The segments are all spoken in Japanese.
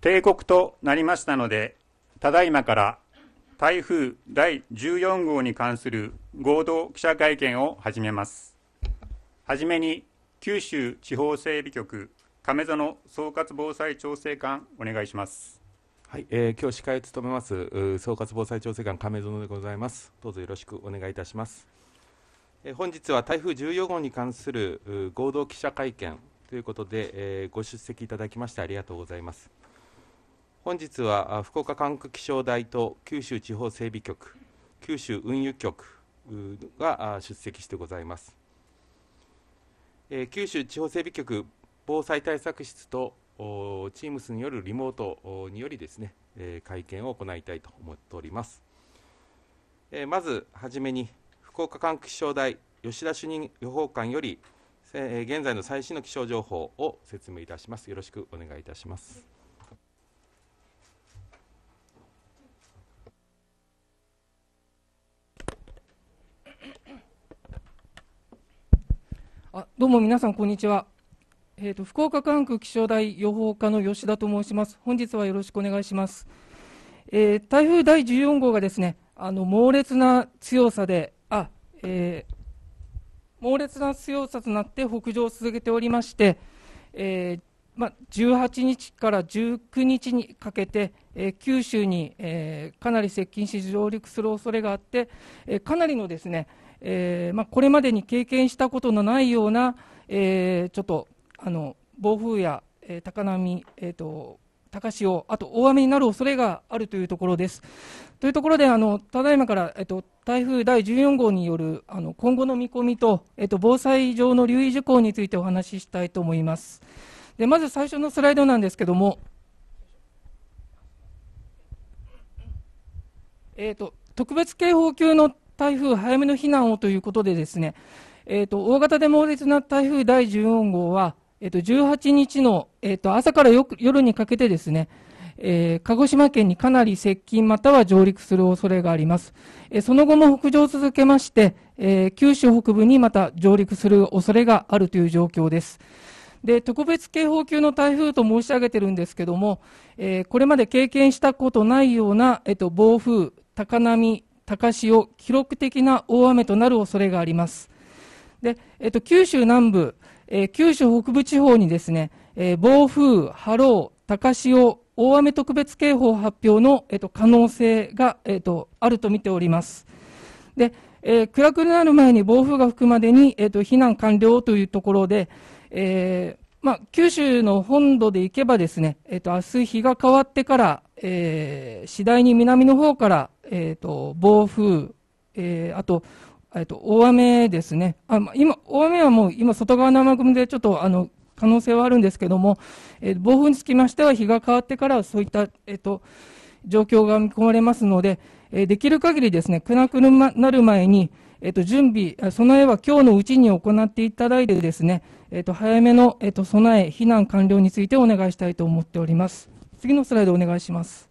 帝国となりましたので、ただいまから台風第14号に関する合同記者会見を始めます。はじめに九州地方整備局亀園総括防災調整官お願いします。はい、えー、今日司会を務めます総括防災調整官亀園でございます。どうぞよろしくお願いいたします。えー、本日は台風14号に関する合同記者会見ということで、えー、ご出席いただきましてありがとうございます。本日は福岡管区気象台と九州地方整備局九州運輸局が出席してございます、え九州地方整備局防災対策室とチームスによるリモートによりですね、え会見を行いたいと思っております、えまずはじめに福岡管区気象台吉田主任予報官より現在の最新の気象情報を説明いたしますよろしくお願いいたします、あどうも皆さん、こんにちは。えーと、福岡管区気象台予報課の吉田と申します。本日はよろしくお願いします。えー、台風第十四号がですね、あの猛烈な強さで、あ、えー、猛烈な強さとなって北上を続けておりまして、えー、ま、18日から19日にかけて、えー、九州に、えー、かなり接近し上陸する恐れがあって、えー、かなりのですね、えー、まあ、これまでに経験したことのないような、えー、ちょっとあの暴風や、え高波、えーと、高潮、あと大雨になる恐れがあるというところです。というところで、あのただいまから、えっと、台風第14号によるあの今後の見込みと、えっと、防災上の留意事項についてお話ししたいと思います。でまず最初のスライドなんですけども、えっと、特別警報級の台風早めの避難をということでですね、えーと、大型で猛烈な台風第14号は、えーと、18日の、えーと、朝から夜にかけてですね、えー、鹿児島県にかなり接近または上陸する恐れがあります。えー、その後も北上を続けまして、えー、九州北部にまた上陸する恐れがあるという状況です。で特別警報級の台風と申し上げてるんですけども、えこれまで経験したことないような、えっと、暴風、高波、高潮、記録的な大雨となる恐れがあります。でえっと、九州南部、えー、九州北部地方にですね、えー、暴風、波浪、高潮、大雨特別警報発表の、えっと、可能性が、えっと、あると見ております。でえー、暗くなる前に暴風が吹くまでに、えっと避難完了というところで、えーまあ、九州の本土で行けばですね、えー、と明日日が変わってから、えー、次第に南の方から、えーと、暴風、えー、あと,、えーと、大雨ですねあ、今、大雨はもう今、外側の雨雲でちょっとあの可能性はあるんですけども、えー、暴風につきましては、日が変わってからそういった、えーと、と状況が見込まれますので、えー、できる限りですね暗くなる前に、えー、と準備、備えは今日のうちに行っていただいて、ですね、えー、と早めの、えー、と備え、避難完了についてお願いしたいと思っております。次のスライドお願いします。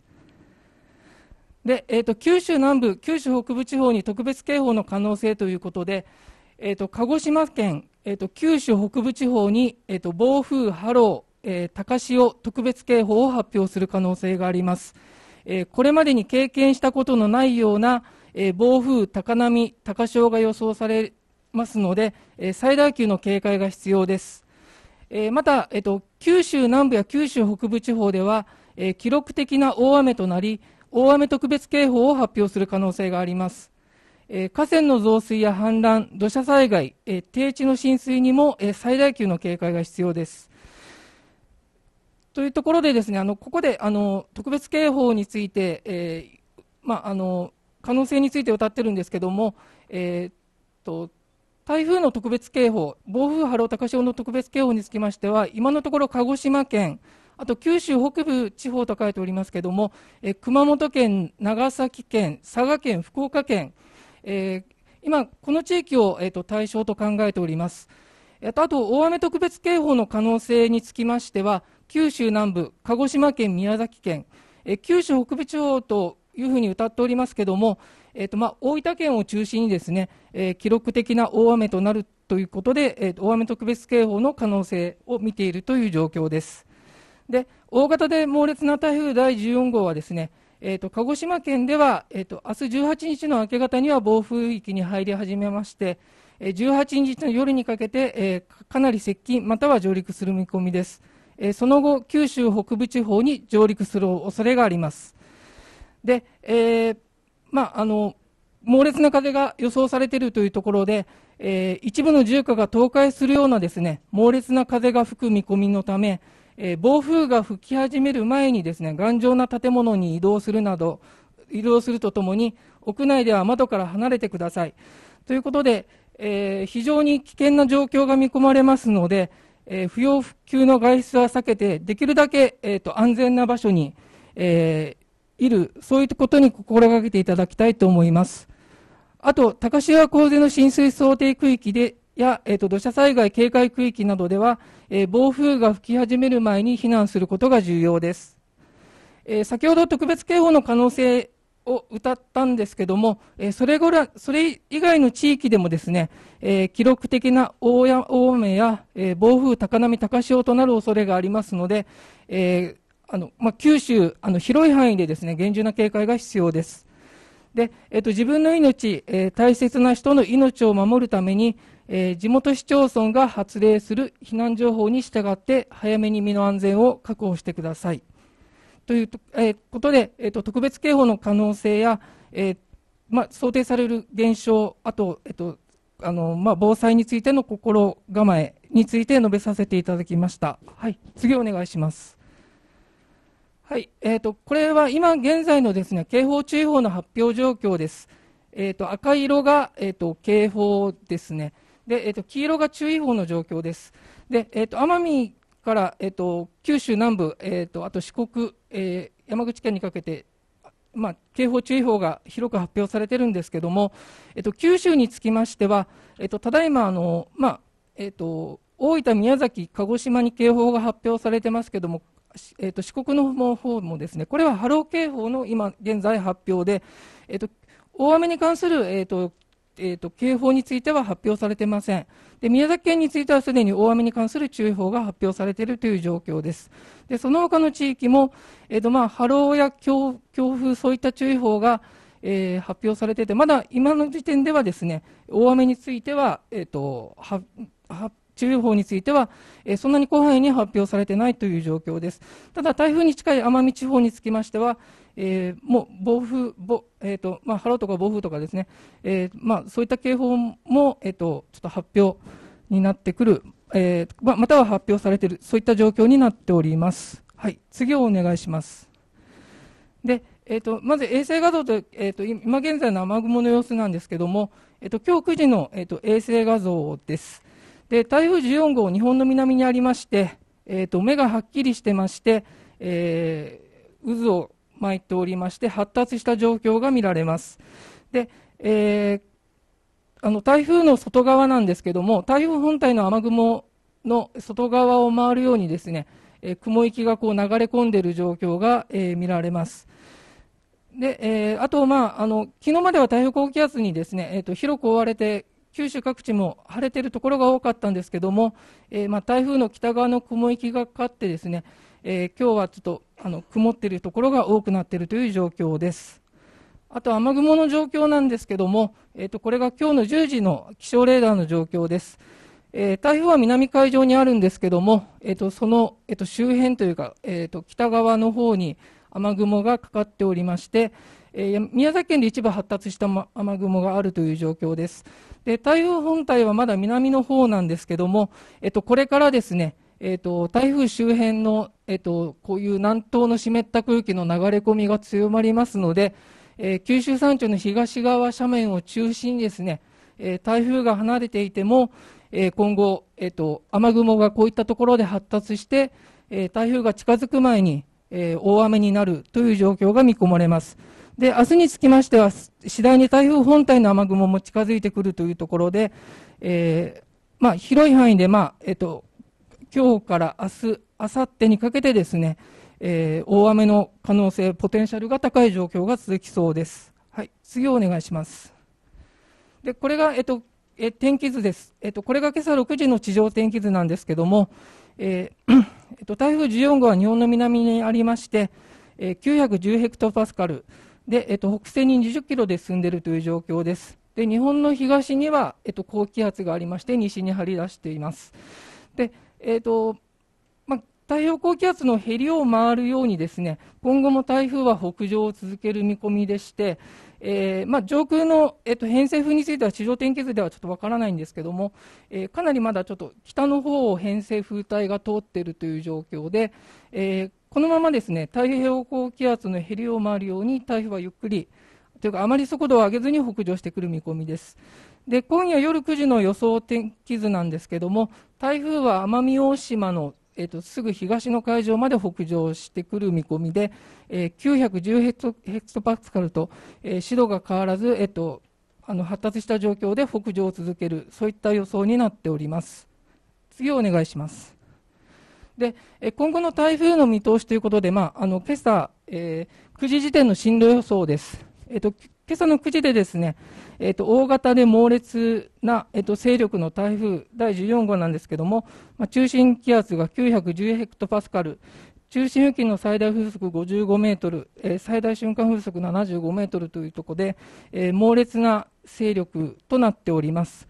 で、えーと、九州南部、九州北部地方に特別警報の可能性ということで、えーと、鹿児島県、えーと、九州北部地方に、えー、と暴風、波浪、えー、高潮特別警報を発表する可能性があります。えー、これまでに経験したことのないような、えー、暴風、高波、高潮が予想されますので、え最大級の警戒が必要です。えまた、えーと、九州南部や九州北部地方では、え記録的な大雨となり、大雨特別警報を発表する可能性があります。え河川の増水や氾濫、土砂災害、え低地の浸水にも、え最大級の警戒が必要です。というところで、ですねあのここであの特別警報について、えー、まあ、あの可能性について歌ってるんですけども、えーと、台風の特別警報、暴風波浪高潮の特別警報につきましては、今のところ鹿児島県、あと九州北部地方と書いておりますけれども、え熊本県、長崎県、佐賀県、福岡県、えー、今、この地域を、えーと、対象と考えております。あと、大雨特別警報の可能性につきましては、九州南部、鹿児島県、宮崎県、え九州北部地方というふうに謳っておりますけれども、えーとまあ、大分県を中心にですね、えー、記録的な大雨となるということで、えー、大雨特別警報の可能性を見ているという状況です。で大型で猛烈な台風第14号はですね、えーと、鹿児島県では、えーと、明日18日の明け方には暴風域に入り始めまして、えー、18日の夜にかけて、えー、かなり接近または上陸する見込みです、えー、その後九州北部地方に上陸する恐れがありますで、えーまあ、あの猛烈な風が予想されているというところで、えー、一部の住家が倒壊するようなですね猛烈な風が吹く見込みのためえー、暴風が吹き始める前にですね、頑丈な建物に移動するなど、移動するとともに、屋内では窓から離れてください。ということで、えー、非常に危険な状況が見込まれますので、えー、不要不急の外出は避けて、できるだけ、えーと、安全な場所に、えー、いる、そういったことに心がけていただきたいと思います。あと、高潮洪水の浸水想定区域で、や、えー、と土砂災害警戒区域などでは、えー、暴風が吹き始める前に避難することが重要です、えー、先ほど特別警報の可能性を歌ったんですけども、えそれごらそれ以外の地域でもですね、え記録的な大や大雨や、え暴風、高波、高潮となる恐れがありますので、えあのまあ、九州あの広い範囲でですね厳重な警戒が必要です。で、えっと、自分の命、えー、大切な人の命を守るために、えー、地元市町村が発令する避難情報に従って早めに身の安全を確保してください。というと、えー、ことで、えーと、特別警報の可能性や、えーま想定される現象、あと、えーとあのま防災についての心構えについて述べさせていただきました。はい、次お願いします。はい、えーと、これは今現在のですね警報、注意報の発表状況です。えーと、赤色が、えーと、と警報ですね、でえー、と黄色が注意報の状況です。でえー、と奄美から、えー、と九州南部、えー、とあと四国、えー、山口県にかけて、まあ、警報、注意報が広く発表されているんですけども、えー、と九州につきましては、えー、とただいまあの、まあえーと、大分、宮崎、鹿児島に警報が発表されてますけども、えー、と四国の方もですね、これは波浪警報の今現在発表で、えー、と大雨に関する、えーとえー、と警報については発表されていませんで。宮崎県についてはすでに大雨に関する注意報が発表されているという状況です。でその他の地域も、えーとまあ、波浪や強風、そういった注意報が、えー、発表されていて、まだ今の時点ではですね大雨については、えーと、は発注意報については、えそんなに広範囲に発表されてないという状況です。ただ、台風に近い奄美地方につきましては、えー、もう暴風、暴えーとまあ、波浪とか暴風とかですね、えー、まあ、そういった警報も、えーと、ちょっと発表になってくる、えーまあ、または発表されている、そういった状況になっております。はい、次をお願いします。でえーと、まず衛星画像と,、えーと、と今現在の雨雲の様子なんですけども、えー、と今日9時の、えー、と衛星画像です。で台風14号、日本の南にありまして、えーと、目がはっきりしてまして、えー、渦を巻いておりまして発達した状況が見られます。で、えー、あの台風の外側なんですけども台風本体の雨雲の外側を回るようにですね、えー、雲きがこう流れ込んでいる状況が、えー、見られます。でえー、あと、まああの、昨日までは台風高気圧にですね、えーと、と広く覆われて九州各地も晴れているところが多かったんですけども、えー、まあ、台風の北側の雲行きがかかってですね、えー、今日はちょっとあの曇っているところが多くなっているという状況です。あと雨雲の状況なんですけども、えー、とこれが今日の10時の気象レーダーの状況です。えー、台風は南海上にあるんですけども、えー、とその、えー、と周辺というか、えー、と北側の方に雨雲がかかっておりまして、えー、宮崎県で一部発達した雨雲があるという状況です。で台風本体はまだ南の方なんですけども、えと、これからですね、えと、台風周辺の、えと、こういう南東の湿った空気の流れ込みが強まりますので、えー、九州山頂の東側斜面を中心にですね、えー、台風が離れていても、えー、今後、えーと、雨雲がこういったところで発達して、え台風が近づく前に、え大雨になるという状況が見込まれます。で、明日につきましては、次第に台風本体の雨雲も近づいてくるというところで、えー、まあ、広い範囲で、まあ、えっ、ー、と、今日から明日、明後日にかけてですね、えー、大雨の可能性、ポテンシャルが高い状況が続きそうです。はい、次お願いします。で、これが、えっ、ー、と、えー、天気図です。えっ、と、これが今朝6時の地上天気図なんですけども、ええっと、台風14号は日本の南にありまして、え910ヘクトパスカル、で、えっと、北西に20キロで進んでいるという状況です。で、日本の東には、えっと、高気圧がありまして、西に張り出しています。で、えっと、まあ、太平洋高気圧のへりを回るようにですね、今後も台風は北上を続ける見込みでして、えー、まあ、上空の、えっと、偏西風については地上天気図ではちょっとわからないんですけども、えー、かなりまだちょっと北の方を偏西風帯が通っているという状況で、えーこのままですね、太平洋高気圧のへりを回るように台風はゆっくり、というかあまり速度を上げずに北上してくる見込みです。で、今夜夜9時の予想天気図なんですけども、台風は奄美大島のえーと、すぐ東の海上まで北上してくる見込みで、えー、910ヘクトヘクトパスカルと、えー、指導が変わらず、えーと、あの発達した状況で北上を続ける、そういった予想になっております。次お願いします。で、今後の台風の見通しということで、まあ、あの、今朝、えー、9時時点の進路予想です。えっ、と、今朝の9時でですね、えっ、と、大型で猛烈な、えっ、と、勢力の台風第14号なんですけども、まあ、中心気圧が910ヘクトパスカル、中心付近の最大風速55メートル、えー、最大瞬間風速75メートルというところで、えー、猛烈な勢力となっております。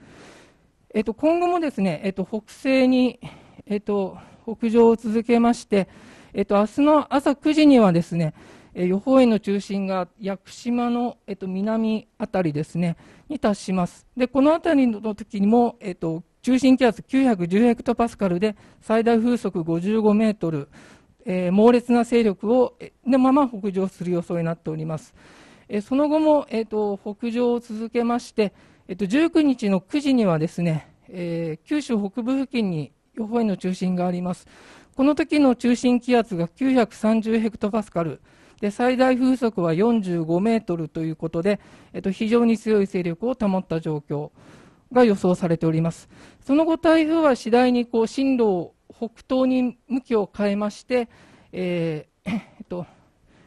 えっ、ー、と、今後もですね、えっ、と、北西に、えっ、と、北上を続けまして、えっと、明日の朝9時にはですね、え予報円の中心が屋久島の、えっと、南辺りですね、に達します。で、この辺りの時にも、えっと、中心気圧910ヘクトパスカルで、最大風速55メートル、えー、猛烈な勢力を、えのまま北上する予想になっております。えその後も、えっと、北上を続けまして、えっと、19日の9時にはですね、えー、九州北部付近に予報円の中心があります。この時の中心気圧が930ヘクトパスカル。で最大風速は45メートルということで、えっと、非常に強い勢力を保った状況が予想されております。その後、台風は次第にこう進路を北東に向きを変えまして、えー、えっと、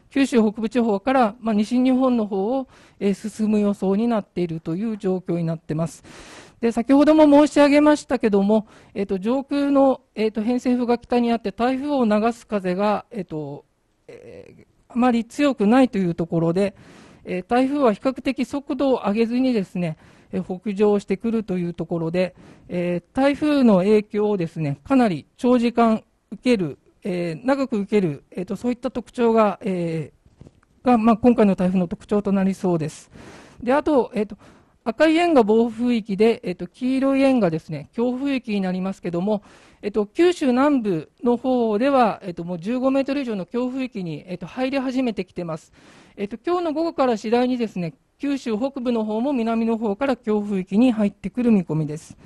九州北部地方から、まあ、西日本の方を、えー、進む予想になっているという状況になっています。で、先ほども申し上げましたけども、えっ、ー、と、上空の、えっ、ー、と、偏西風が北にあって、台風を流す風が、えっ、ー、と、えあまり強くないというところで、え台風は比較的速度を上げずにですね、え北上してくるというところで、え台風の影響をですね、かなり長時間受ける、え長く受ける、えっ、と、そういった特徴が、えが、まあ、今回の台風の特徴となりそうです。で、あと、えっ、と、赤い円が暴風域で、えっと、黄色い円がですね、強風域になりますけども、えっと、九州南部の方では、えっと、もう15メートル以上の強風域に、えっと、入り始めてきています。えっと、今日の午後から次第にですね、九州北部の方も南の方から強風域に入ってくる見込みです。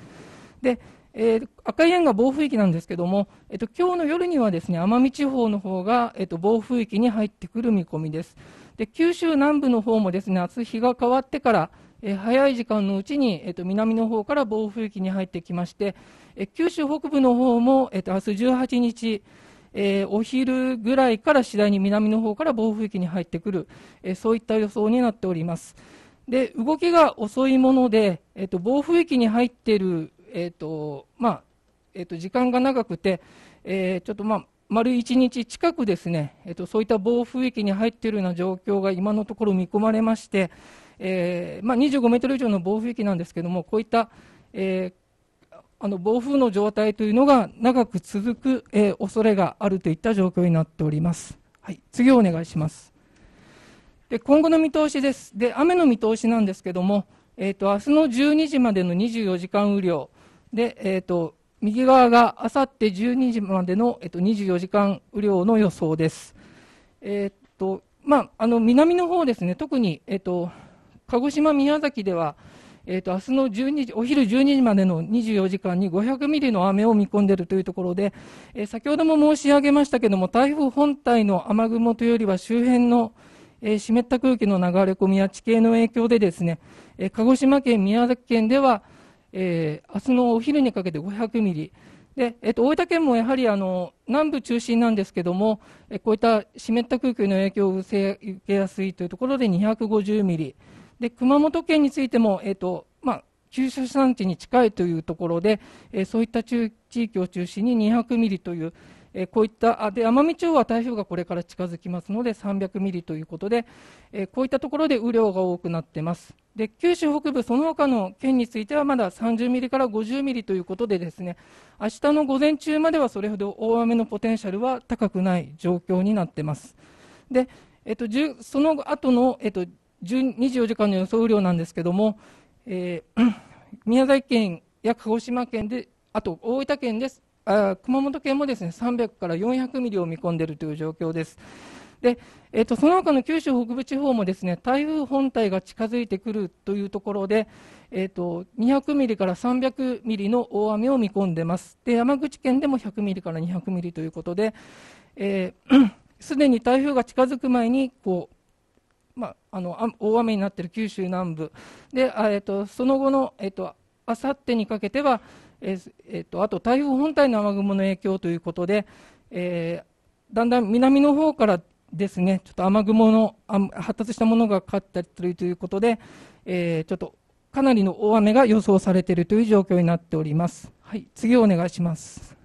で、えー、赤い円が暴風域なんですけども、えっと、今日の夜にはですね、奄美地方の方が、えっと、暴風域に入ってくる見込みです。で、九州南部の方もですね、明日日が変わってから、え早い時間のうちに、えー、と南の方から暴風域に入ってきまして、え九州北部の方も、えー、と明日18日、えー、お昼ぐらいから次第に南の方から暴風域に入ってくる、えー、そういった予想になっております。で動きが遅いもので、えーと、暴風域に入っている、えーとまあえーと、時間が長くて、えー、ちょっと、まあ、丸1日近くですね、えーとそういった暴風域に入っているような状況が今のところ見込まれまして、えーまあ、25メートル以上の暴風域なんですけれども、こういった、えー、あの暴風の状態というのが長く続く、えー、恐れがあるといった状況になっております。はい、次お願いします。で今後の見通しです。で雨の見通しなんですけれども、えーと、明日の12時までの24時間雨量で、えーと、右側があさって12時までの、えーと、と24時間雨量の予想です。えーとまあ、あの南の方ですね、特に、えー、と鹿児島、宮崎では、えーと、明日の12時お昼12時までの24時間に500ミリの雨を見込んでいるというところで、えー、先ほども申し上げましたけれども、台風本体の雨雲というよりは周辺の、えー、湿った空気の流れ込みや地形の影響で、ですね、えー、鹿児島県、宮崎県では、えー、明日のお昼にかけて500ミリ。でえっと、大分県もやはりあの南部中心なんですけども、こういった湿った空気の影響を受けやすいというところで250ミリ、で熊本県についても、えーとまあ、九州産地に近いというところで、えー、そういった地域を中心に200ミリという、えー、こういったあで奄美地方は台風がこれから近づきますので300ミリということで、えー、こういったところで雨量が多くなっていますで九州北部その他の県についてはまだ30ミリから50ミリということでですね明日の午前中まではそれほど大雨のポテンシャルは高くない状況になっていますで、えっと、その後の、えっと24時間の予想雨量なんですけども、えー、宮崎県や鹿児島県で、あと大分県です、あ熊本県もですね300から400ミリを見込んでいるという状況です。でえーと、その他の九州北部地方もですね台風本体が近づいてくるというところで、えーと、と200ミリから300ミリの大雨を見込んでますで山口県でも100ミリから200ミリということで、えー、すでに台風が近づく前にこうまあ、あの大雨になっている九州南部でえっと、その後の、えっと、あさってにかけては、えっと、あと台風本体の雨雲の影響ということで、えー、だんだん南の方からですねちょっと雨雲の発達したものがかかったりするということで、えー、ちょっとかなりの大雨が予想されているという状況になっております。はい、次お願いします。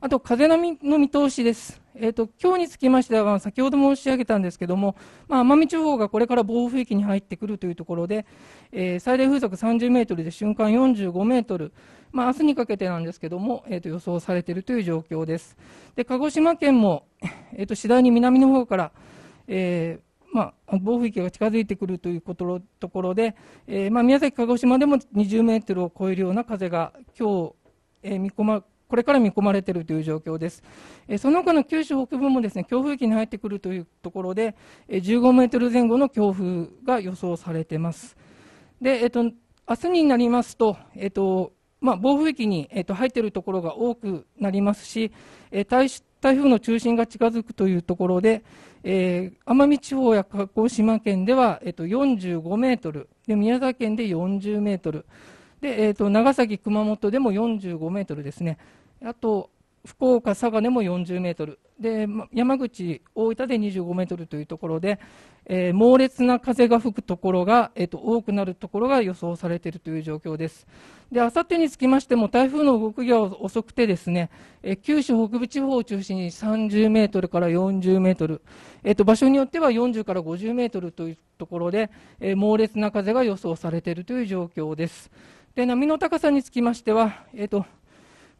あと風の見通しです。えーと、今日につきましては、先ほど申し上げたんですけども、まあ、奄美地方がこれから暴風域に入ってくるというところで、えー、最大風速30メートルで瞬間45メートル、まあ明日にかけてなんですけども、えーと、予想されているという状況です。で鹿児島県も、えーと、次第に南の方から、えーまあ、暴風域が近づいてくるということところで、えーまあ、宮崎、鹿児島でも20メートルを超えるような風が今日、えー、見込まこれから見込まれているという状況です。えその他の九州北部もですね強風域に入ってくるというところで、え15メートル前後の強風が予想されています。で、えと、明日になりますと、えと、まあ、暴風域に、えと、入っているところが多くなりますし、え台台風の中心が近づくというところで、えー、奄美地方や鹿児島県では、えっと、45メートルで、宮崎県で40メートル。で、えーと、長崎、熊本でも45メートルですね、あと福岡、佐賀でも40メートル、で山口、大分で25メートルというところで、えー、猛烈な風が吹くところが、えーと、多くなるところが予想されているという状況です。で、あさってにつきましても、台風の動きが遅くて、ですね、えー、九州北部地方を中心に30メートルから40メートル、場所によっては40から50メートルというところで、えー、猛烈な風が予想されているという状況です。で波の高さにつきましては、えーと、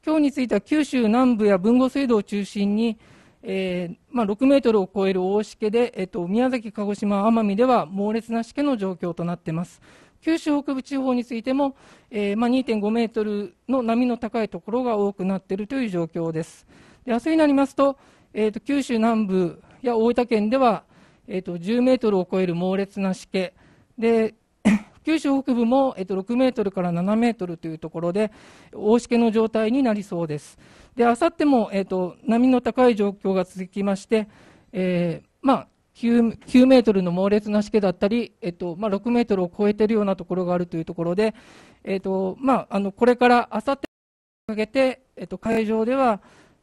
今日については九州南部や豊後水道を中心に、えーまあ、6メートルを超える大しけで、えーと、宮崎、鹿児島、奄美では猛烈なしけの状況となっています。九州北部地方についても、えーまあ、2.5メートルの波の高いところが多くなっているという状況です。で明日になりますと,、えーと、九州南部や大分県では、えーと10メートルを超える猛烈なしけで九州北部も、えっと、6メートルから7メートルというところで、大しけの状態になりそうです。で、明後日も、えっと、波の高い状況が続きまして、えー、まあ、9, 9メートルの猛烈なしけだったり、えっとまあ、6メートルを超えているようなところがあるというところで、えっとまあ、あのこれから明後日にかけて、えっと、海上では、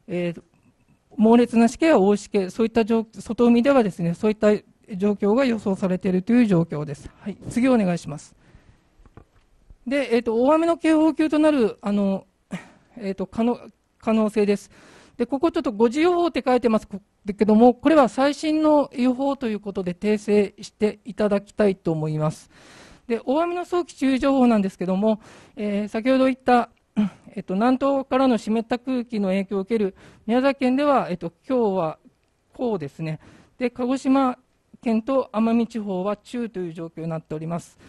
えー、猛烈なしけや大しけ、そういった状況、外海ではですねそういった状況が予想されているという状況です。はい、次お願いします。で、えーと、大雨の警報級となるあの、えーと、と可能可能性です。で、ここちょっと5時予報って書いてますけども、これは最新の予報ということで訂正していただきたいと思います。で、大雨の早期注意情報なんですけども、えー、先ほど言った、えっと、南東からの湿った空気の影響を受ける宮崎県では、えっと、今日はこうですね。で、鹿児島県と奄美地方は中という状況になっております。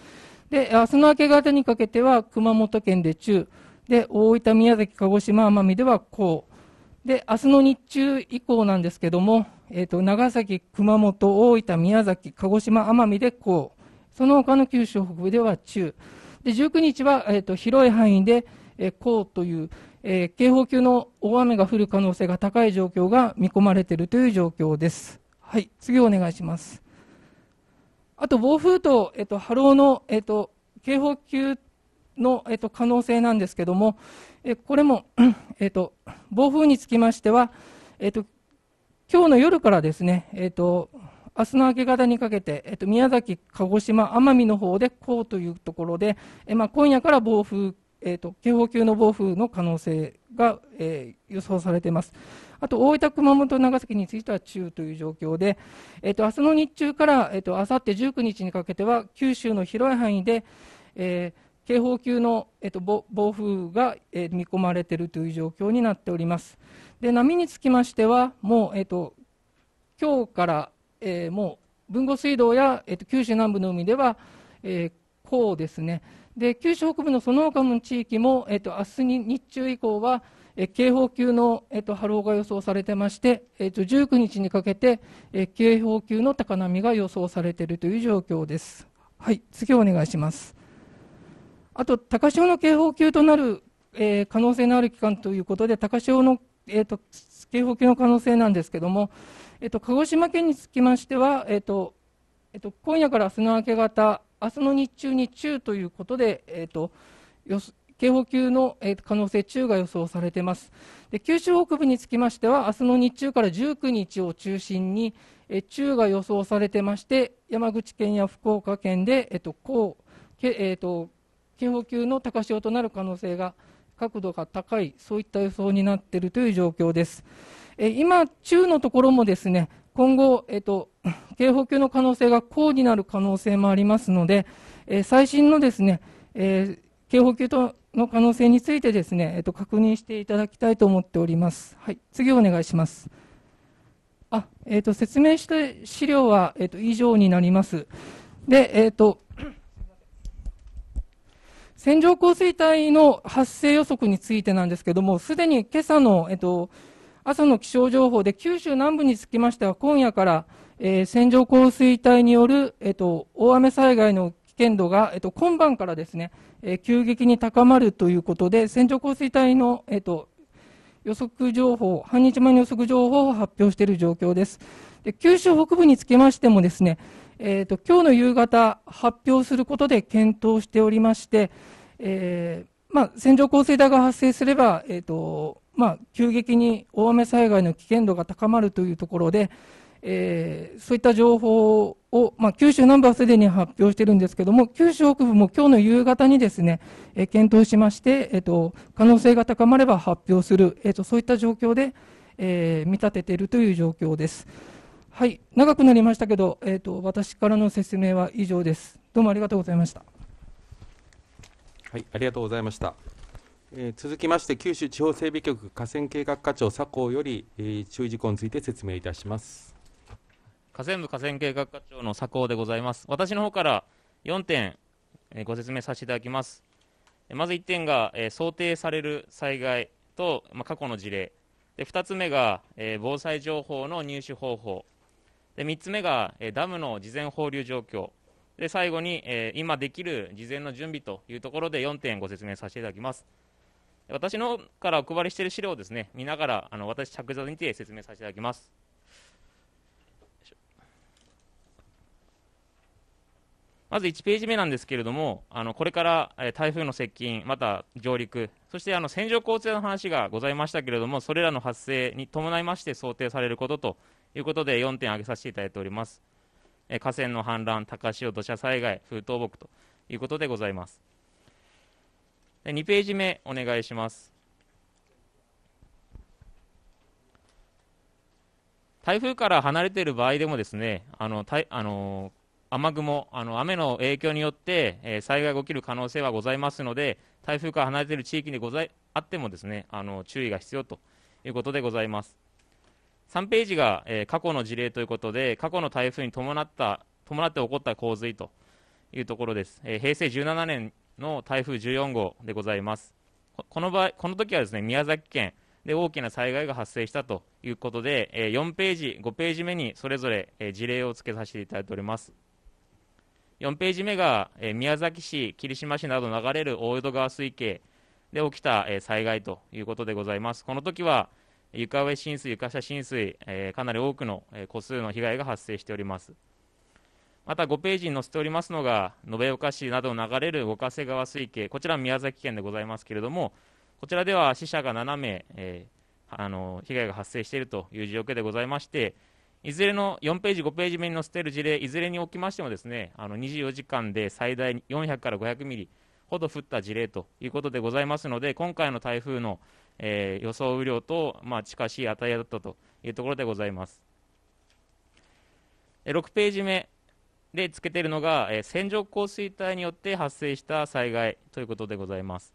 で、明日の明け方にかけては熊本県で中、で、大分、宮崎、鹿児島、奄美では高。で、明日の日中以降なんですけども、えっ、ー、と、長崎、熊本、大分、宮崎、鹿児島、奄美で高。その他の九州北部では中。で、19日は、えっ、ー、と、広い範囲で、えー、高という、えー、警報級の大雨が降る可能性が高い状況が見込まれているという状況です。はい、次お願いします。あと暴風と、えっと、波浪の、えっと、警報級の、えっと、可能性なんですけども、えこれも、えっと、暴風につきましては、えっと、今日の夜からですね、えっと、明日の明け方にかけて、えっと、宮崎、鹿児島、奄美の方でこうというところで、えまあ、今夜から暴風、えっと、警報級の暴風の可能性が、えー、予想されています。あと大分、熊本、長崎については中という状況で、えー、と明日の日中から、えー、とあさって19日にかけては九州の広い範囲で、えー、警報級の、えー、と暴風が、えー、見込まれているという状況になっております。で波につきましてはもう、えー、と今日から、えー、もう豊後水道や、えー、と九州南部の海では、えー、こうですねで九州北部のその他の地域も、えー、と明日に日中以降はえ警報級の、えっと、波浪が予想されてまして、えっと、19日にかけて、え警報級の高波が予想されているという状況です。はい、次お願いします。あと、高潮の警報級となる、えー、可能性のある期間ということで、高潮の、えーと、警報級の可能性なんですけども、えーと、鹿児島県につきましては、えーとえーと今夜から明日の明け方、明日の日中に中ということで、えーと警報級の、可能性中が予想されていますで九州北部につきましては明日の日中から19日を中心に、中が予想されてまして山口県や福岡県で、えーとけえーと、警報級の高潮となる可能性が角度が高いそういった予想になっているという状況です。今、中のところもですね今後、えっと、警報級の可能性が高になる可能性もありますので、最新のですね、え警報級との可能性についてですね、えっと、確認していただきたいと思っております。はい、次お願いします。あ、えっと、説明した資料は、えっと、以上になります。で、えっと、線状降水帯の発生予測についてなんですけども、すでに今朝の、えっと、朝の気象情報で九州南部につきましては、今夜から、えー、線状降水帯による、えっと、大雨災害の険度が、えっと、今晩からですね、え急激に高まるということで、線状降水帯の、えっと、予測情報、半日前の予測情報を発表している状況です。で九州北部につきましてもですね、えーと、今日の夕方発表することで検討しておりまして、えー、まあ、線状降水帯が発生すれば、えーとまあ、急激に大雨災害の危険度が高まるというところで、えー、そういった情報を、まあ、九州南部はすでに発表しているんですけども、九州北部も今日の夕方にですね、えー、検討しまして、えーと、可能性が高まれば発表する、えーと、そういった状況で、えー、見立てているという状況です。はい、長くなりましたけど、えーと、私からの説明は以上です。どうもありがとうございました。はい、ありがとうございました。えー、続きまして、九州地方整備局河川計画課長佐藤より、えー、注意事項について説明いたします。河川部河川計画課長の佐藤でございます。私の方から4点、えー、ご説明させていただきます。まず1点が、えー、想定される災害と、まあ、過去の事例。で2つ目が、えー、防災情報の入手方法。で3つ目が、えダムの事前放流状況。で最後に、え今できる事前の準備というところで4点ご説明させていただきます。私のからお配りしている資料をですね見ながらあの私、着座にて説明させていただきます。まず1ページ目なんですけれども、あのこれから台風の接近、また上陸、そしてあの線状降水の話がございましたけれども、それらの発生に伴いまして想定されることということで、4点挙げさせていただいております。え河川の氾濫、高潮、土砂災害、風倒木ということでございます。2ページ目、お願いします。台風から離れている場合でもですね、あのたいあの雨雲、あの雨の影響によって、えー、災害が起きる可能性はございますので、台風から離れている地域にございあってもですねあの注意が必要ということでございます。3ページが、えー、過去の事例ということで、過去の台風に伴った伴って起こった洪水というところです、えー、平成17年の台風14号でございます。この場合この時はですね宮崎県で大きな災害が発生したということで、えー、4ページ、5ページ目にそれぞれ、えー、事例をつけさせていただいております。4ページ目が、えー、宮崎市、霧島市など流れる大淀川水系で起きた、えー、災害ということでございます。この時は床上浸水、床下浸水、えー、かなり多くの、え個数の被害が発生しております。また5ページに載せておりますのが、延岡市などを流れる五ヶ瀬川水系、こちら宮崎県でございますけれども、こちらでは死者が7名、えあの被害が発生しているという状況でございまして、いずれの4ページ、5ページ目に載せている事例、いずれにおきましてもですねあの24時間で最大400から500ミリほど降った事例ということでございますので、今回の台風の、えー、予想雨量と、まあ、近しい値だったというところでございます。6ページ目でつけているのが、えー、線状降水帯によって発生した災害ということでございます。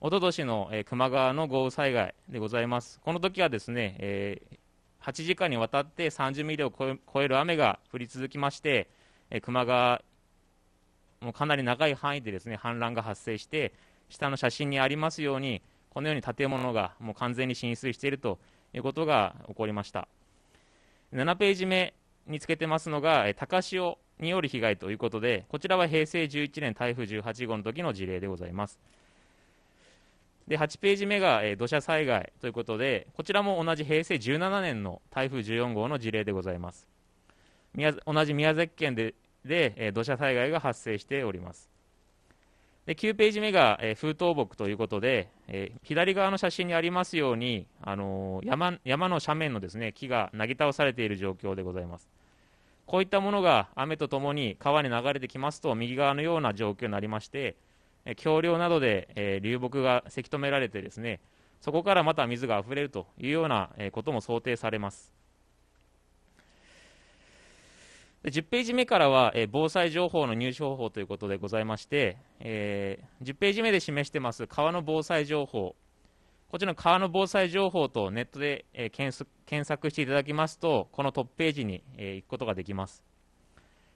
おととしの、えー、球磨川の豪雨災害でございます。この時はですね、えー、8時間にわたって30ミリを超える雨が降り続きまして、えー、磨川、もうかなり長い範囲でですね氾濫が発生して、下の写真にありますように、このように建物がもう完全に浸水しているということが起こりました。7ページ目につけてますのが、高潮による被害ということで、こちらは平成11年台風18号の時の事例でございます。で8ページ目が、えー、土砂災害ということで、こちらも同じ平成17年の台風14号の事例でございます。宮同じ宮崎県でで、えー、土砂災害が発生しております。で9ページ目が、えー、風倒木ということで、え左側の写真にありますように、あの山山の斜面のです、ね、木がなぎ倒されている状況でございます。こういったものが雨とともに川に流れてきますと、右側のような状況になりまして、橋梁などで流木がせき止められてですねそこからまた水があふれるというようなことも想定されます10ページ目からは、え防災情報の入手方法ということでございまして、え10ページ目で示してます川の防災情報こちらの川の防災情報とネットで、え検索していただきますとこのトップページに、え行くことができます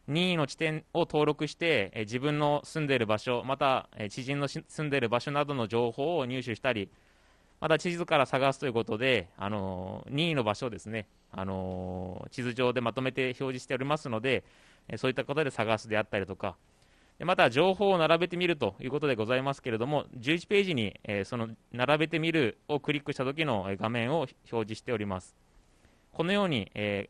任意の地点を登録して、え自分の住んでいる場所、また、え知人の住んでいる場所などの情報を入手したり、また地図から探すということで、あの任意の場所をですね、あの地図上でまとめて表示しておりますので、えそういったことで探すであったりとか、でまた情報を並べてみるということでございますけれども、11ページに、えその並べてみるをクリックした時の画面を表示しております。このように、え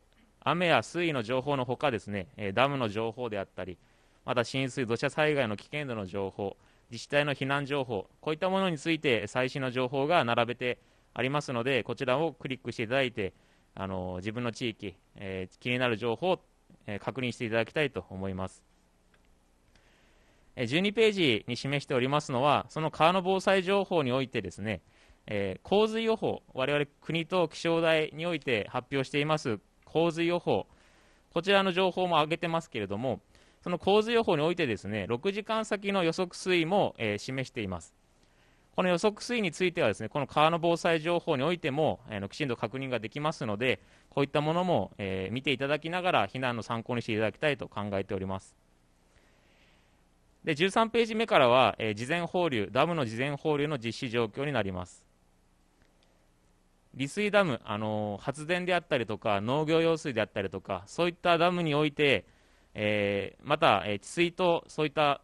雨や水位の情報のほかですね、えダムの情報であったり、また浸水、土砂災害の危険度の情報、自治体の避難情報、こういったものについて最新の情報が並べてありますので、こちらをクリックしていただいて、あの自分の地域、えー、気になる情報を、え確認していただきたいと思います。12ページに示しておりますのは、その川の防災情報においてですね、えー、洪水予報、我々国と気象台において発表しています洪水予報、こちらの情報も上げてますけれども、その洪水予報においてですね、6時間先の予測水位も、えー、示しています。この予測水位についてはですね、この川の防災情報においても、えー、きちんと確認ができますので、こういったものも、えー、見ていただきながら避難の参考にしていただきたいと考えております。で13ページ目からは、えー、事前放流、ダムの事前放流の実施状況になります。利水ダム、あの発電であったりとか、農業用水であったりとか、そういったダムにおいて、えー、また、えー、治水とそういった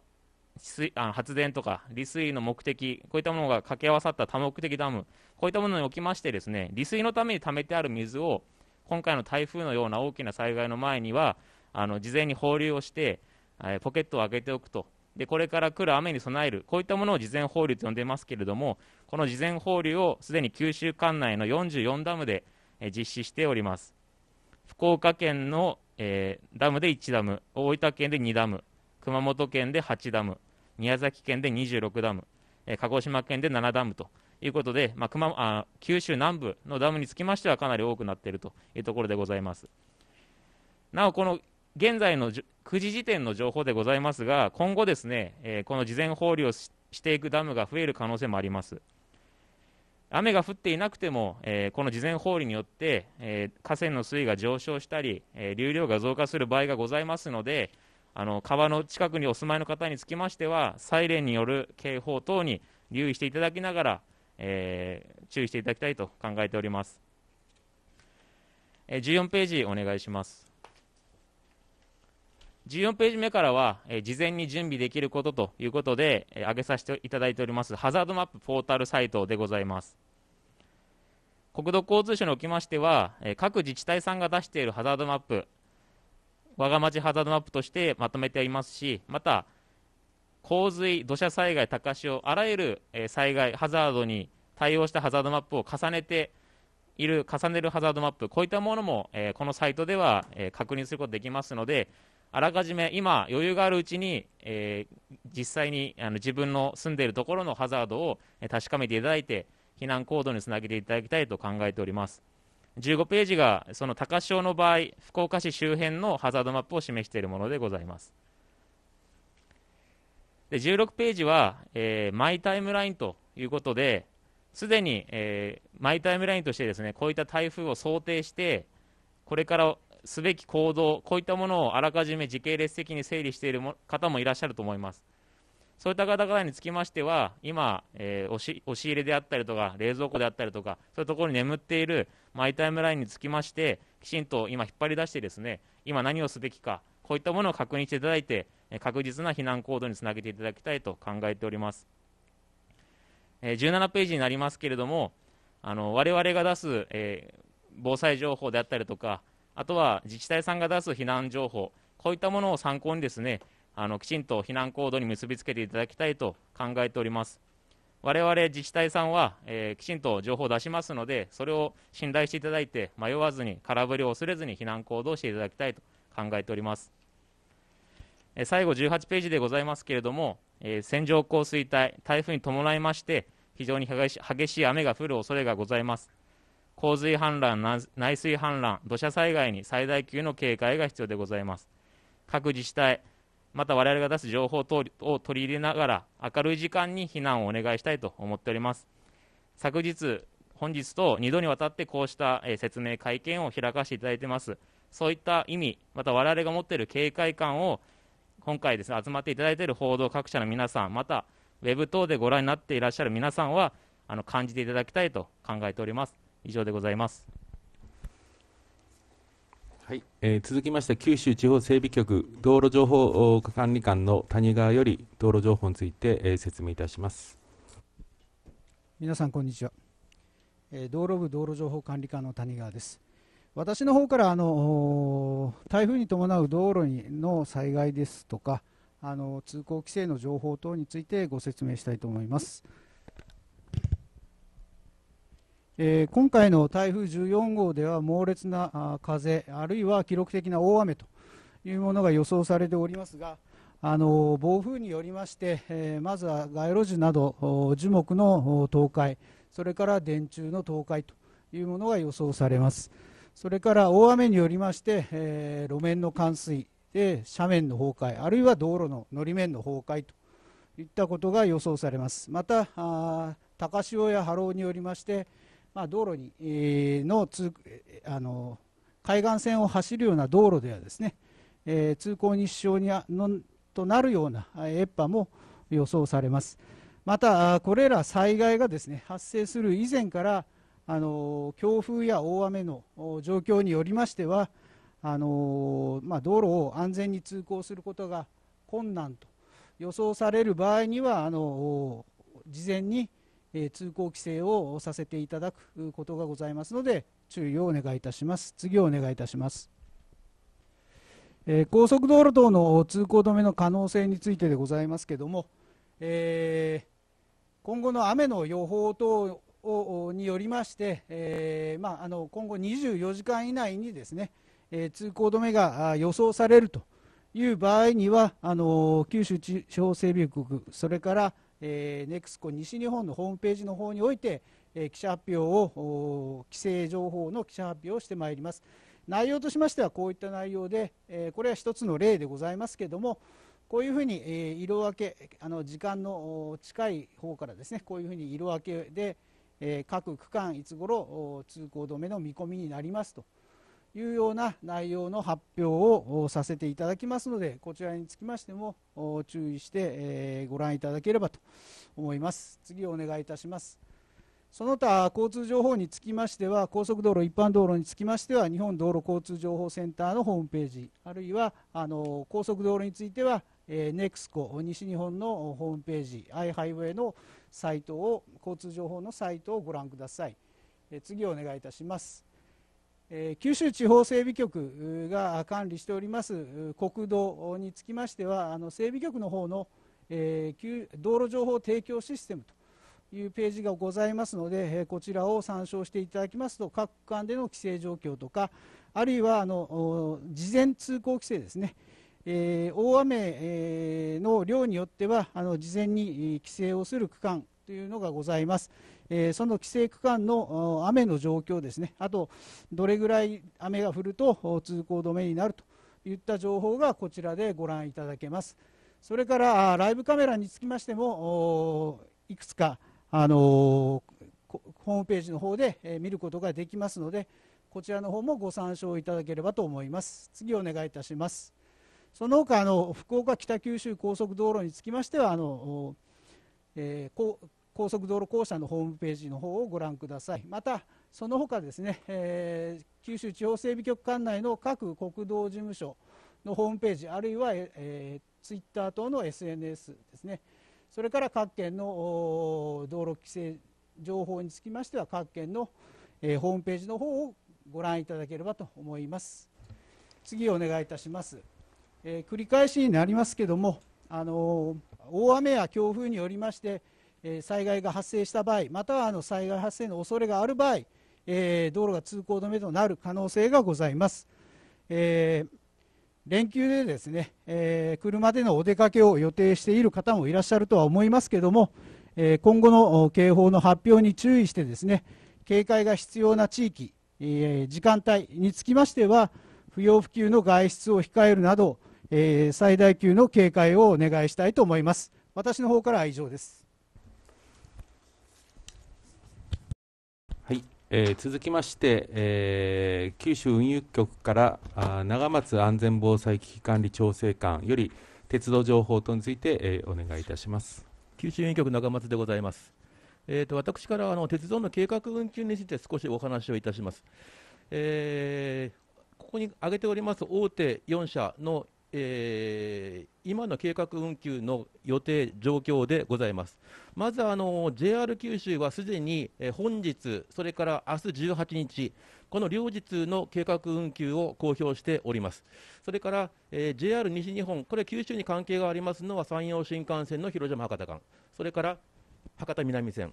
水あ発電とか利水の目的、こういったものが掛け合わさった多目的ダム、こういったものにおきまして、ですね利水のために貯めてある水を、今回の台風のような大きな災害の前には、あの事前に放流をして、えー、ポケットを開けておくとでこれから来る雨に備える、こういったものを事前放流と呼んでますけれども、この事前放流をすでに九州管内の44ダムで実施しております。福岡県の、えー、ダムで1ダム、大分県で2ダム、熊本県で8ダム、宮崎県で26ダム、えー、鹿児島県で7ダムということで、まあ、熊あ九州南部のダムにつきましてはかなり多くなっているというところでございます。なお、この現在の9時時点の情報でございますが、今後ですね、えー、この事前放流をしていくダムが増える可能性もあります。雨が降っていなくても、えー、この事前放流によって、えー、河川の水位が上昇したり、え流量が増加する場合がございますので、あの川の近くにお住まいの方につきましては、サイレンによる警報等に留意していただきながら、え注意していただきたいと考えております。え14ページお願いします。14ページ目からは、えー、事前に準備できることということで、えー、挙げさせていただいておりますハザードマップポータルサイトでございます国土交通省におきましては、えー、各自治体さんが出しているハザードマップ我が町ハザードマップとしてまとめていますしまた洪水土砂災害高潮あらゆる、えー、災害ハザードに対応したハザードマップを重ねている重ねるハザードマップこういったものも、えー、このサイトでは、えー、確認することができますのであらかじめ今余裕があるうちに、えー、実際にあの自分の住んでいるところのハザードを確かめていただいて避難行動につなげていただきたいと考えております15ページがその高潮の場合福岡市周辺のハザードマップを示しているものでございますで16ページは、えー、マイタイムラインということですでに、えー、マイタイムラインとしてですねこういった台風を想定してこれからすべき行動、こういったものをあらかじめ時系列的に整理している方もいらっしゃると思います。そういった方々につきましては、今、えー、押し押し入れであったりとか、冷蔵庫であったりとか、そういうところに眠っているマイタイムラインにつきまして、きちんと今、引っ張り出して、ですね今何をすべきか、こういったものを確認していただいて、確実な避難行動につなげていただきたいと考えております。えー、17ページになりますけれども、あの我々が出す、えー、防災情報であったりとか、あとは自治体さんが出す避難情報、こういったものを参考にですね、あのきちんと避難行動に結びつけていただきたいと考えております。我々自治体さんは、えー、きちんと情報を出しますので、それを信頼していただいて、迷わずに空振りを恐れずに避難行動をしていただきたいと考えております。え最後18ページでございますけれども、えー、線状降水帯、台風に伴いまして、非常にし激しい雨が降る恐れがございます。洪水氾濫、内水氾濫、土砂災害に最大級の警戒が必要でございます。各自治体、また我々が出す情報等を取り入れながら、明るい時間に避難をお願いしたいと思っております。昨日、本日と2度にわたってこうした説明会見を開かせていただいてます。そういった意味、また我々が持っている警戒感を、今回です、ね、集まっていただいている報道各社の皆さん、またウェブ等でご覧になっていらっしゃる皆さんは、あの感じていただきたいと考えております。以上でございます。はい、えー、続きまして九州地方整備局道路情報管理官の谷川より道路情報について、えー、説明いたします皆さんこんにちは、えー、道路部道路情報管理官の谷川です私の方からあの台風に伴う道路にの災害ですとかあの通行規制の情報等についてご説明したいと思います。今回の台風14号では猛烈な風あるいは記録的な大雨というものが予想されておりますがあの暴風によりまして、まずは街路樹など樹木の倒壊それから電柱の倒壊というものが予想されますそれから大雨によりまして、路面の冠水で斜面の崩壊あるいは道路ののり面の崩壊といったことが予想されますまた高潮や波浪によりましてまあ、道路に、えー、の通あの海岸線を走るような道路ではですね、えー、通行に支障にのとなるような越波も予想されますまたこれら災害がですね発生する以前からあの強風や大雨の状況によりましてはあの、まあ、道路を安全に通行することが困難と予想される場合にはあの事前にえ通行規制をさせていただくことがございますので注意をお願いいたします次をお願いいたしますえ高速道路等の通行止めの可能性についてでございますけども、え今後の雨の予報等をによりまして、えまあ、あの今後24時間以内にですね、え通行止めが予想されるという場合にはあの九州地方整備局それからえー、NEXCO 西日本のホームページの方において、えー、記者発表を規制情報の記者発表をしてまいります内容としましてはこういった内容で、えー、これは1つの例でございますけれどもこういうふうに、えー、色分けあの時間の近い方からですねこういうふうに色分けで、え各区間いつ頃通行止めの見込みになりますと。いうような内容の発表をさせていただきますので、こちらにつきましても注意してご覧いただければと思います。次お願いいたします。その他、交通情報につきましては、高速道路、一般道路につきましては、日本道路交通情報センターのホームページ、あるいはあの高速道路については、NEXCO 西日本のホームページ、アイハイウェイのサイトを、交通情報のサイトをご覧ください。次お願いいたします。九州地方整備局が管理しております国道につきましてはあの整備局の方の、道路情報提供システムというページがございますので、こちらを参照していただきますと各区間での規制状況とかあるいはあの事前通行規制ですね、大雨の量によってはあの事前に規制をする区間というのがございます。えその規制区間の雨の状況ですね、あとどれぐらい雨が降ると通行止めになるといった情報がこちらでご覧いただけます。それからライブカメラにつきましても、いくつか、あのホームページの方で見ることができますので、こちらの方もご参照いただければと思います。次お願いいたします。その他あの福岡北九州高速道路につきましてはあの、えー、高速道路公社のホームページの方をご覧ください。またその他ですね、えー、九州地方整備局管内の各国道事務所のホームページあるいは、えー、ツイッター等の SNS ですねそれから各県の道路規制情報につきましては各県の、えー、ホームページの方をご覧いただければと思います次お願いいたします、えー、繰り返しになりますけどもあのー、大雨や強風によりましてえ災害が発生した場合またはあの災害発生の恐れがある場合、え道路が通行止めとなる可能性がございます、え連休でですね、え車でのお出かけを予定している方もいらっしゃるとは思いますけども、え今後の警報の発表に注意してですね警戒が必要な地域、え時間帯につきましては不要不急の外出を控えるなど、え最大級の警戒をお願いしたいと思います私の方からは以上ですえー、続きまして、えー、九州運輸局からあ長松安全防災危機管理調整官より鉄道情報等について、えー、お願いいたします九州運輸局長松でございます、えーと、私からあの鉄道の計画運休について少しお話をいたします、えー、ここに挙げております大手4社のえー、今の計画運休の予定、状況でございます。まずあの JR 九州はすでに、え本日、それから明日18日、この両日の計画運休を公表しております。それから、えー、JR 西日本、これ九州に関係がありますのは山陽新幹線の広島博多間、それから博多南線、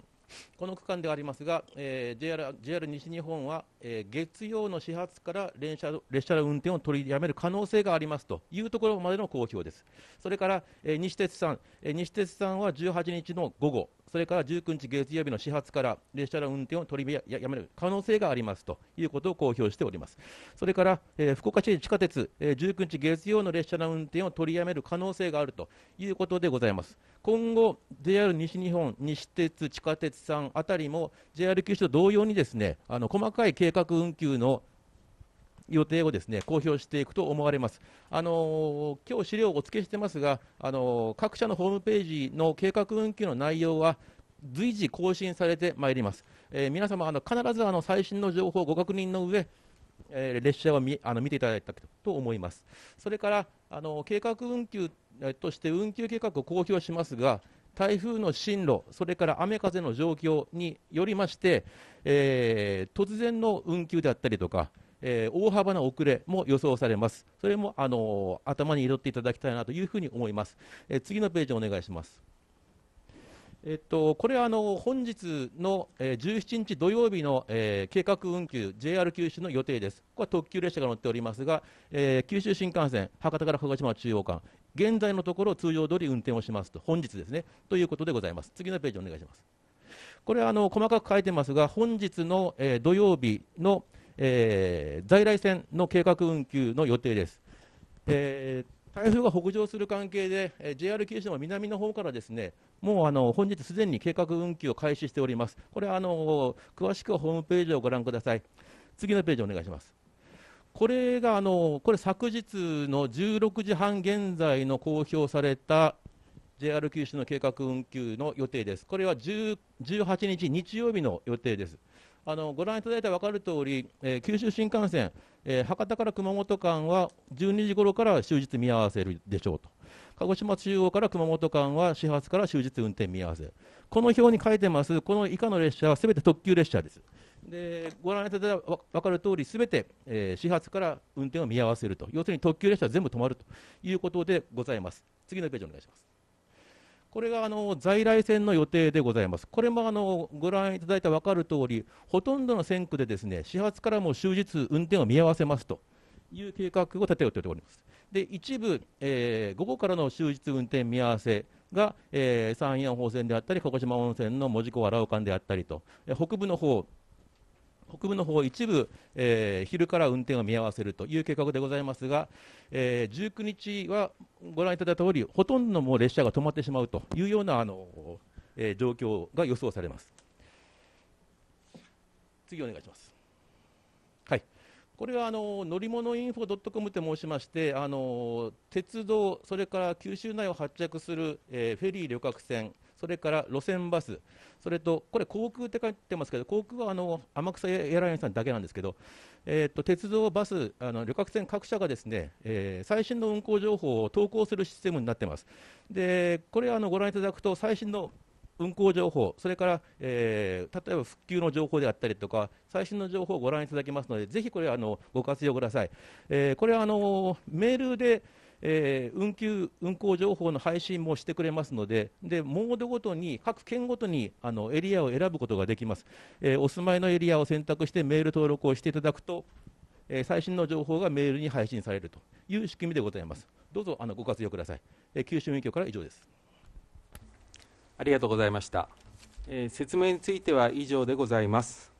この区間ではありますが、えー、JR, JR 西日本は、えー、月曜の始発から列車列車の運転を取りやめる可能性がありますというところまでの公表です、それから、えー、西鉄さん、えー、西鉄さんは18日の午後、それから19日月曜日の始発から列車の運転を取りやめる可能性がありますということを公表しております。それから、えー、福岡市地下鉄、えー、19日月曜の列車の運転を取りやめる可能性があるということでございます。今後、JR 西日本、西鉄、地下鉄さんあたりも JR 九州と同様にですねあの細かい計画運休の予定をですね公表していくと思われます。あのー、今日資料をお付けしてますが、あのー、各社のホームページの計画運休の内容は随時更新されてまいります。えー、皆様あの必ずあの最新の情報をご確認の上、え列車を見あの見ていただいたと思います。それからあの計画運休として運休計画を公表しますが、台風の進路、それから雨風の状況によりまして、えー、突然の運休であったりとか、えー、大幅な遅れも予想されます。それも、あのー、頭に入れていただきたいなというふうに思います。えー、次のページお願いします。えっと、これはあの本日の、えー、17日土曜日の、えー、計画運休、JR 九州の予定です、ここは特急列車が乗っておりますが、えー、九州新幹線、博多から鹿児島中央間、現在のところ通常通り運転をしますと、本日ですね、ということでございます。次のページお願いします。これはあの細かく書いてますが、本日の、えー、土曜日の、えー、在来線の計画運休の予定です。えー、台風が北上する関係で、えー、JR 九州の南の方からですねもうあの本日すでに計画運休を開始しております。これあの詳しくはホームページをご覧ください。次のページお願いします。これがあのこれ昨日の16時半現在の公表された JR 九州の計画運休の予定です。これは18日日曜日の予定です。あのご覧いただいた分かるとおり、えー、九州新幹線、えー、博多から熊本間は12時頃から終日見合わせるでしょうと、鹿児島中央から熊本間は始発から終日運転見合わせ、この表に書いてます、この以下の列車はすべて特急列車です。でご覧いただいた分かるとおり、すべて、えー、始発から運転を見合わせると、要するに特急列車は全部止まるということでございます。次のページお願いします。これがあの在来線の予定でございます。これもあのご覧いただいた分かるとおり、ほとんどの線区でですね始発からも終日運転を見合わせますという計画を立てようとしております。で一部、えー、午後からの終日運転見合わせが、えー、山陰南線であったり、鹿児島温泉の門司港荒尾間であったりと、北部の方北部の方一部、えー、昼から運転を見合わせるという計画でございますが、えー、19日はご覧いただいた通り、ほとんどのもう列車が止まってしまうというようなあの、えー、状況が予想されます。次お願いします。はい。これはあの乗り物インフォドットコムと申しましてあの鉄道、それから九州内を発着する、えー、フェリー旅客船、それから路線バス、それとこれ、航空って書いてますけど、航空はあの天草エアラインさんだけなんですけど、えー、と鉄道、バス、あの旅客船各社がですね、えー、最新の運行情報を投稿するシステムになってます。でこれあのご覧いただくと最新の運行情報、それから、えー、例えば復旧の情報であったりとか、最新の情報をご覧いただけますので、ぜひこれ、あのご活用ください。えー、これはあのメールでえー、運休、運行情報の配信もしてくれますので、でモードごとに、各県ごとにあのエリアを選ぶことができます、えー、お住まいのエリアを選択して、メール登録をしていただくと、えー、最新の情報がメールに配信されるという仕組みでございます。どうぞあのご活用ください、え九州運協から以上です。ありがとうございました、え説明については以上でございます。